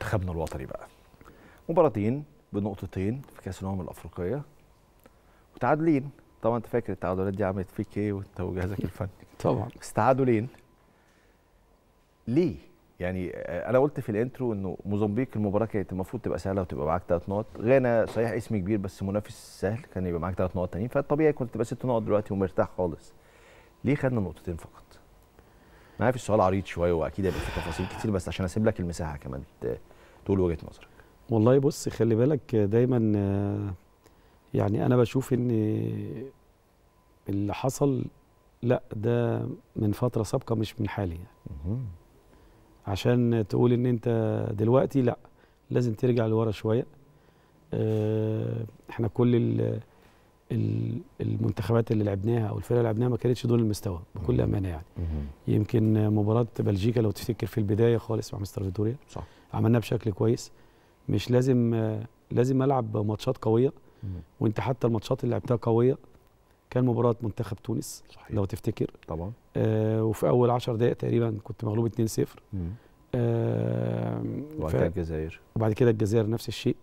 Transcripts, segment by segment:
منتخبنا الوطني بقى مباراتين بنقطتين في كاس الامم الافريقيه وتعادلين طبعا انت فاكر التعادلات دي عملت فيك ايه وانت وجهازك الفني طبعا بس تعادلين ليه؟ يعني انا قلت في الانترو انه موزمبيق المباراه كانت المفروض تبقى سهله وتبقى معاك ثلاث نقط غانا صحيح اسم كبير بس منافس سهل كان يبقى معاك ثلاث نقط تانيين فالطبيعي كنت تبقى ست نقط دلوقتي ومرتاح خالص ليه خدنا نقطتين فقط انا عارف السؤال عريض شويه واكيد هيبقى في تفاصيل كتير بس عشان اسيب لك المساحه كمان تقول وجهه نظرك والله بص خلي بالك دايما يعني انا بشوف ان اللي حصل لا ده من فتره سابقه مش من حالي يعني. عشان تقول ان انت دلوقتي لا لازم ترجع لورا شويه آه، احنا كل المنتخبات اللي لعبناها او الفرق اللي لعبناها ما كانتش دول المستوى بكل امانه يعني يمكن مباراه بلجيكا لو تفتكر في البدايه خالص مع مستر فيتوريا صح عملناها بشكل كويس مش لازم لازم العب ماتشات قويه وانت حتى الماتشات اللي لعبتها قويه كان مباراه منتخب تونس صحيح. لو تفتكر طبعا آه وفي اول 10 دقائق تقريبا كنت مغلوب 2-0 آه وبعد كده الجزائر وبعد كده الجزائر نفس الشيء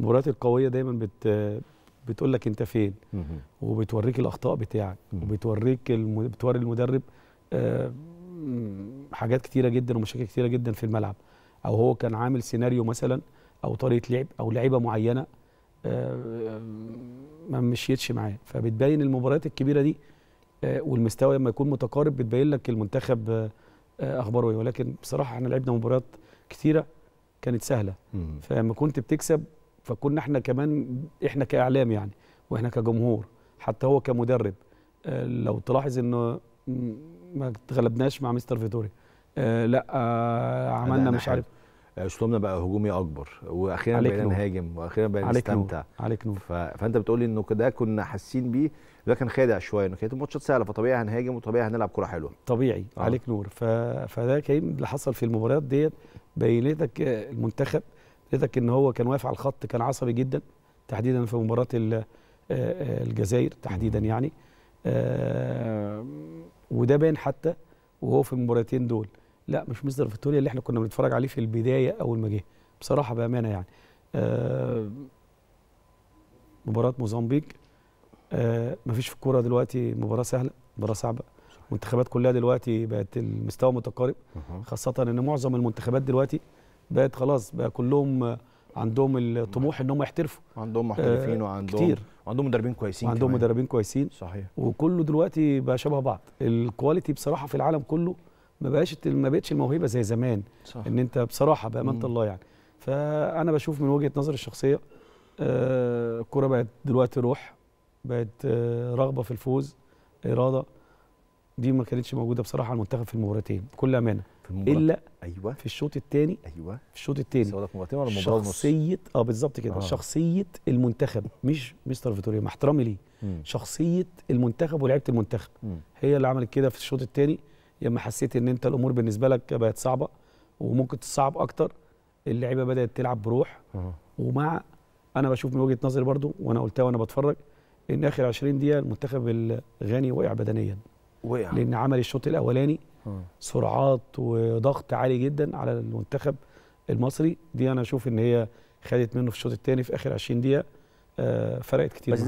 المباريات القويه دايما بت بتقول لك انت فين وبتوريك الاخطاء بتاعك وبتوريك الم... بتوري المدرب آه حاجات كتيره جدا ومشاكل كتيره جدا في الملعب او هو كان عامل سيناريو مثلا او طريقه لعب او لعيبه معينه آه ما مشيتش معاه فبتبين المباريات الكبيره دي آه والمستوى لما يكون متقارب بتبين لك المنتخب آه اخباره ايه ولكن بصراحه احنا لعبنا مباريات كتيره كانت سهله فلما كنت بتكسب فكنا احنا كمان احنا كاعلام يعني واحنا كجمهور حتى هو كمدرب آه، لو تلاحظ انه ما اتغلبناش مع مستر فيتوريا آه، لا آه، عملنا مش عارف اسلوبنا بقى هجومي اكبر واخيرا بقينا نهاجم واخيرا بقينا نستمتع عليك نور فانت بتقولي انه ده كنا حاسين بيه ده كان خادع شويه انه كانت الماتشات سهله فطبيعي هنهاجم وطبيعي هنلعب كره حلوه طبيعي آه. عليك نور ف... فده كان اللي حصل في المباريات ديت بينتك المنتخب لذلك ان هو كان واقف على الخط كان عصبي جدا تحديدا في مباراه آه، آه، الجزائر تحديدا يعني آه، وده باين حتى وهو في المباراتين دول لا مش مستر فيتوريا اللي احنا كنا بنتفرج عليه في البدايه اول ما جه بصراحه بامانه يعني مباراه موزمبيق مفيش في الكوره دلوقتي مباراه سهله مباراه صعبه المنتخبات كلها دلوقتي بقت المستوى متقارب خاصه ان معظم المنتخبات دلوقتي بقت خلاص بقى كلهم عندهم الطموح ان هم يحترفوا عندهم آه، محترفين وعندهم كتير وعندهم مدربين كويسين عندهم مدربين كويسين صحيح وكله دلوقتي بقى شبه بعض الكواليتي بصراحه في العالم كله ما بقاش ما بقتش الموهبه زي زمان صح. ان انت بصراحه بامانه الله يعني فانا بشوف من وجهه نظري الشخصيه الكوره آه، بقت دلوقتي روح بقت آه، رغبه في الفوز اراده دي ما كانتش موجوده بصراحه على المنتخب في المباراتين بكل امانه المباراة. الا ايوه في الشوط الثاني ايوه في الشوط الثاني ولا مباراتين ولا مباراه ونص شخصيه اه بالظبط كده آه. شخصيه المنتخب مش مستر فيتوريا مع احترامي ليه شخصيه المنتخب ولعيبة المنتخب مم. هي اللي عملت كده في الشوط الثاني لما حسيت ان انت الامور بالنسبه لك بقت صعبه وممكن تصعب اكتر اللعيبه بدات تلعب بروح آه. ومع انا بشوف من وجهه نظري برضو وانا قلتها وانا بتفرج ان اخر 20 دقيقه المنتخب الغاني وقع بدنيا وقع لان عمل الشوط الاولاني آه. سرعات وضغط عالي جدا على المنتخب المصري دي انا اشوف ان هي خدت منه في الشوط الثاني في اخر 20 دقيقه آه، فرقت كتير